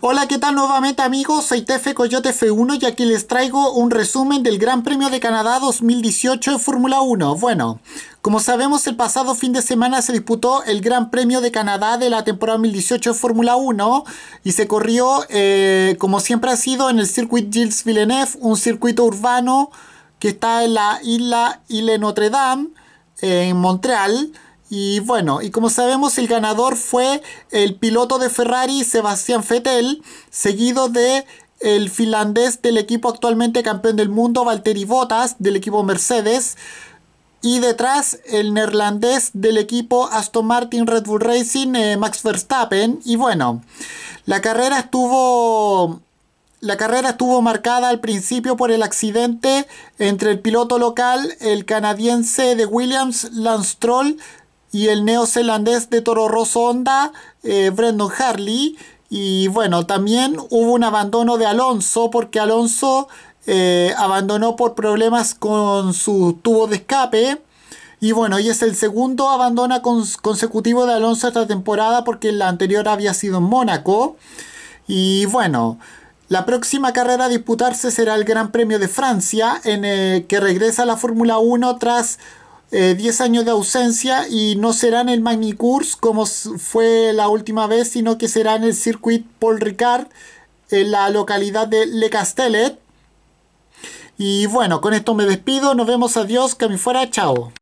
Hola, ¿qué tal nuevamente amigos? Soy Tefe Coyote F1 y aquí les traigo un resumen del Gran Premio de Canadá 2018 en Fórmula 1. Bueno, como sabemos el pasado fin de semana se disputó el Gran Premio de Canadá de la temporada 2018 en Fórmula 1 y se corrió eh, como siempre ha sido en el circuito Gilles Villeneuve, un circuito urbano que está en la isla Ile Notre Dame, en Montreal. Y bueno, y como sabemos el ganador fue el piloto de Ferrari Sebastián Vettel, seguido de el finlandés del equipo actualmente campeón del mundo Valtteri Bottas del equipo Mercedes y detrás el neerlandés del equipo Aston Martin Red Bull Racing eh, Max Verstappen y bueno, la carrera estuvo la carrera estuvo marcada al principio por el accidente entre el piloto local, el canadiense de Williams, Lance Troll, y el neozelandés de Toro Rosso Honda, eh, Brendan Harley. Y bueno, también hubo un abandono de Alonso porque Alonso eh, abandonó por problemas con su tubo de escape. Y bueno, y es el segundo abandono consecutivo de Alonso esta temporada porque la anterior había sido en Mónaco. Y bueno, la próxima carrera a disputarse será el Gran Premio de Francia, en el que regresa a la Fórmula 1 tras 10 eh, años de ausencia y no será en el Magny como fue la última vez, sino que será en el Circuit Paul Ricard en la localidad de Le Castellet. Y bueno, con esto me despido, nos vemos, adiós, que me fuera, chao.